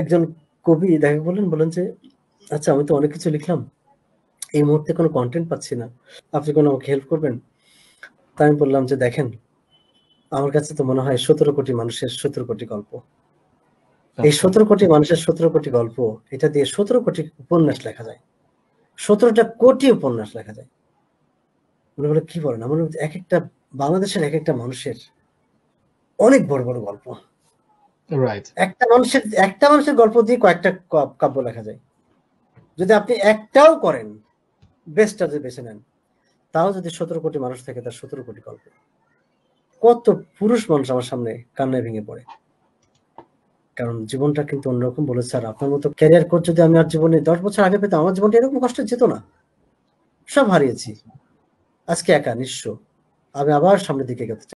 একজন কবি দেখে বলেন বলেন যে আচ্ছা আমি তো অনেক কিছু লিখলাম এই মুহূর্তে কোনো কন্টেন্ট পাচ্ছি না আপনি কোনো আমাকে হেল্প করবেন তাই আমি বললাম যে দেখেন আমার কাছে তো মনে হয় সতেরো কোটি মানুষের সতেরো কোটি গল্প আচ্ছা। এই সতেরো কোটি মানুষের সতেরো কোটি গল্প এটা দিয়ে সতেরো কোটি উপন্যাস লেখা যায় সতেরোটা কোটি উপন্যাস লেখা যায় উনি বলে কি বলেন আমার এক একটা বাংলাদেশের এক একটা মানুষের অনেক বড় বড় গল্প একটা মানুষের একটা মানুষের গল্প দিয়ে কয়েকটা কাব্য লেখা যায় যদি আপনি একটাও করেন বেস্টটা যে বেছে নেন তাও যদি সতেরো কোটি মানুষ থাকে তার সতেরো কোটি গল্প কত পুরুষ মানুষ আমার সামনে কান্নায় ভেঙে পড়ে কারণ জীবনটা কিন্তু অন্যরকম বলে স্যার আপনার মতো ক্যারিয়ার কোচ যদি আমি আর জীবনে দশ বছর আগে পেতাম আমার জীবনটা এরকম কষ্ট যেত না সব হারিয়েছি আজকে একা নিঃস্ব আমি আবার সামনের দিকে গেতে